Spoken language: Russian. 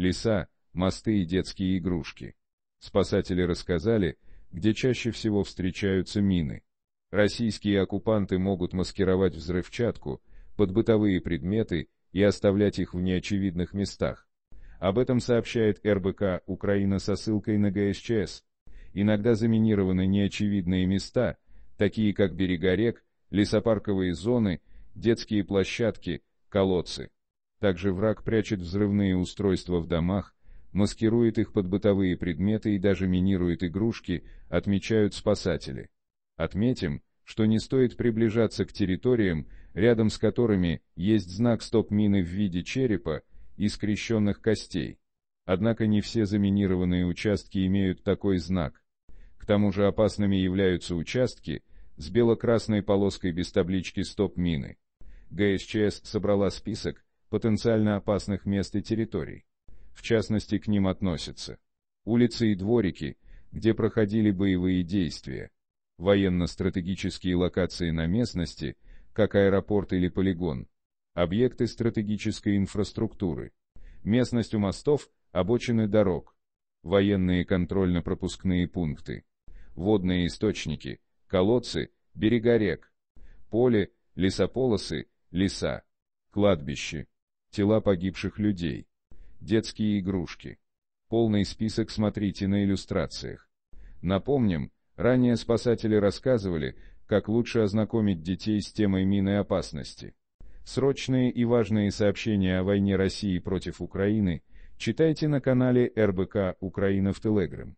леса, мосты и детские игрушки. Спасатели рассказали, где чаще всего встречаются мины. Российские оккупанты могут маскировать взрывчатку под бытовые предметы и оставлять их в неочевидных местах. Об этом сообщает РБК «Украина» со ссылкой на ГСЧС. Иногда заминированы неочевидные места, такие как берега рек, лесопарковые зоны, детские площадки, колодцы. Также враг прячет взрывные устройства в домах, маскирует их под бытовые предметы и даже минирует игрушки, отмечают спасатели. Отметим, что не стоит приближаться к территориям, рядом с которыми есть знак стоп-мины в виде черепа и скрещенных костей. Однако не все заминированные участки имеют такой знак. К тому же опасными являются участки с бело-красной полоской без таблички «Стоп-мины». ГСЧС собрала список, потенциально опасных мест и территорий. В частности, к ним относятся улицы и дворики, где проходили боевые действия, военно-стратегические локации на местности, как аэропорт или полигон, объекты стратегической инфраструктуры, местность у мостов, обочины дорог, военные контрольно-пропускные пункты, водные источники, колодцы, берега рек, поле, лесополосы, леса, кладбище тела погибших людей, детские игрушки. Полный список смотрите на иллюстрациях. Напомним, ранее спасатели рассказывали, как лучше ознакомить детей с темой мины опасности. Срочные и важные сообщения о войне России против Украины читайте на канале РБК «Украина в Телеграм».